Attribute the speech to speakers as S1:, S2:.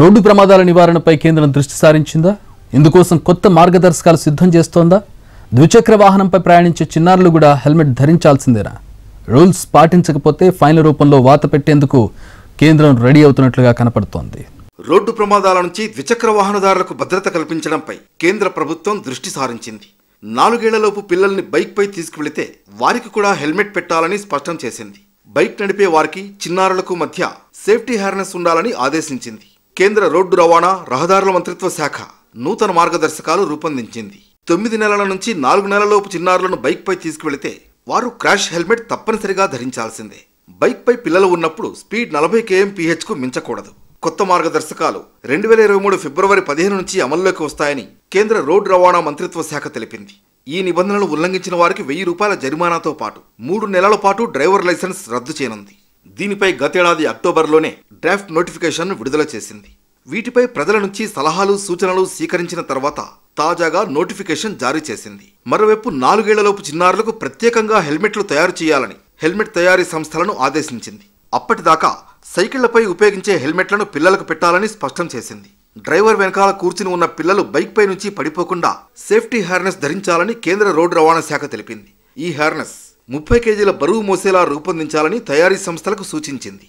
S1: road ప్రమాదాల నివారణపై కేంద్రం దృష్టి సారించిందా ఇందుకోసం కొత్త మార్గదర్శకాలు సిద్ధం చేస్తోందా ద్విచక్ర వాహనంపై ప్రయాణించే చిన్నారులు కూడా హెల్మెట్ ధరించాల్సిందేనా రూల్స్ పాటించకపోతే ఫైన్ల రూపంలో వాత పెట్టేందుకు కేంద్రం రెడీ అవుతున్నట్లుగా కనపడుతోంది
S2: రోడ్డు ప్రమాదాల నుంచి ద్విచక్ర వాహనదారులకు భద్రత కల్పించడంపై కేంద్ర ప్రభుత్వం దృష్టి సారించింది నాలుగేళ్లలోపు పిల్లల్ని బైక్పై తీసుకువెళితే వారికి కూడా హెల్మెట్ పెట్టాలని స్పష్టం చేసింది బైక్ నడిపే వారికి చిన్నారులకు మధ్య సేఫ్టీ హ్యారనెస్ ఉండాలని ఆదేశించింది కేంద్ర రోడ్డు రవాణా రహదారుల మంత్రిత్వ శాఖ నూతన మార్గదర్శకాలు రూపొందించింది తొమ్మిది నెలల నుంచి నాలుగు నెలలలోపు చిన్నారులను బైక్పై తీసుకువెళితే వారు క్రాష్ హెల్మెట్ తప్పనిసరిగా ధరించాల్సిందే బైక్పై పిల్లలు ఉన్నప్పుడు స్పీడ్ నలభై కేఎం మించకూడదు కొత్త మార్గదర్శకాలు రెండు వేల ఇరవై మూడు ఫిబ్రవరి పదిహేను నుంచి అమల్లోకి వస్తాయని కేంద్ర రోడ్డు రవాణా మంత్రిత్వ శాఖ తెలిపింది ఈ నిబంధనలు ఉల్లంఘించిన వారికి వెయ్యి రూపాయల జరిమానాతో పాటు మూడు నెలల పాటు డ్రైవర్ లైసెన్స్ రద్దు చేయనుంది దీనిపై గతేడాది అక్టోబర్లోనే డ్రాఫ్ట్ నోటిఫికేషన్ విడుదల చేసింది వీటిపై ప్రజల నుంచి సలహాలు సూచనలు స్వీకరించిన తర్వాత తాజాగా నోటిఫికేషన్ జారీ చేసింది మరోవైపు నాలుగేళ్లలోపు చిన్నారులకు ప్రత్యేకంగా హెల్మెట్లు తయారు చేయాలని హెల్మెట్ తయారీ సంస్థలను ఆదేశించింది అప్పటిదాకా సైకిళ్లపై ఉపయోగించే హెల్మెట్లను పిల్లలకు పెట్టాలని స్పష్టం చేసింది డ్రైవర్ వెనకాల కూర్చుని ఉన్న పిల్లలు బైక్పై నుంచి పడిపోకుండా సేఫ్టీ హ్యార్నెస్ ధరించాలని కేంద్ర రోడ్డు రవాణా శాఖ తెలిపింది ఈ హ్యార్నెస్ ముప్పై కేజీల బరువు మోసేలా రూపొందించాలని తయారీ సంస్థలకు సూచించింది